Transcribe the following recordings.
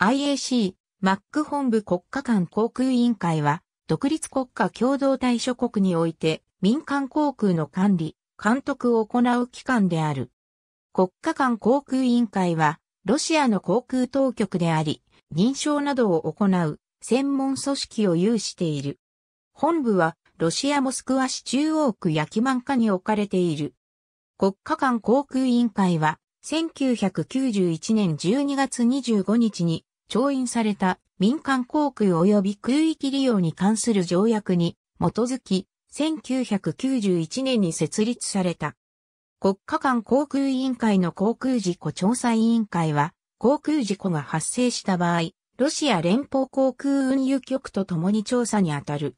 IAC、マック本部国家間航空委員会は、独立国家共同対処国において、民間航空の管理、監督を行う機関である。国家間航空委員会は、ロシアの航空当局であり、認証などを行う専門組織を有している。本部は、ロシアモスクワ市中央区焼き満下に置かれている。国家間航空委員会は、1991年12月25日に調印された民間航空及び空域利用に関する条約に基づき、1991年に設立された。国家間航空委員会の航空事故調査委員会は、航空事故が発生した場合、ロシア連邦航空運輸局と共に調査に当たる。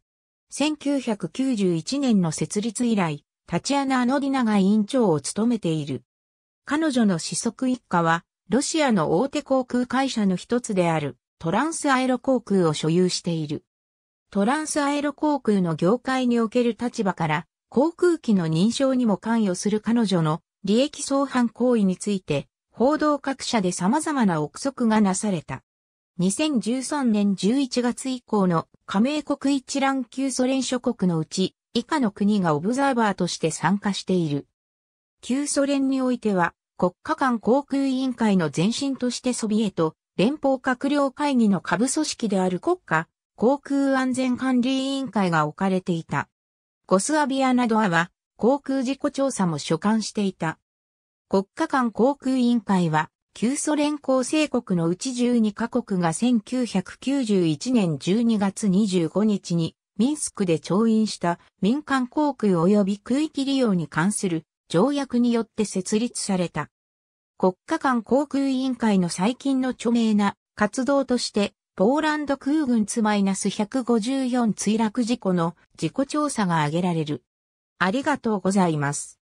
1991年の設立以来、タチアナ・アノディナが委員長を務めている。彼女の子息一家は、ロシアの大手航空会社の一つであるトランスアエロ航空を所有している。トランスアエロ航空の業界における立場から航空機の認証にも関与する彼女の利益相反行為について報道各社で様々な憶測がなされた。2013年11月以降の加盟国一覧旧ソ連諸国のうち以下の国がオブザーバーとして参加している。旧ソ連においては国家間航空委員会の前身としてソビエト、連邦閣僚会議の下部組織である国家、航空安全管理委員会が置かれていた。ゴスアビアなどアは、航空事故調査も所管していた。国家間航空委員会は、旧ソ連構成国のうち12カ国が1991年12月25日にミンスクで調印した民間航空及び空域利用に関する条約によって設立された。国家間航空委員会の最近の著名な活動として、ポーランド空軍ツマイナス154墜落事故の事故調査が挙げられる。ありがとうございます。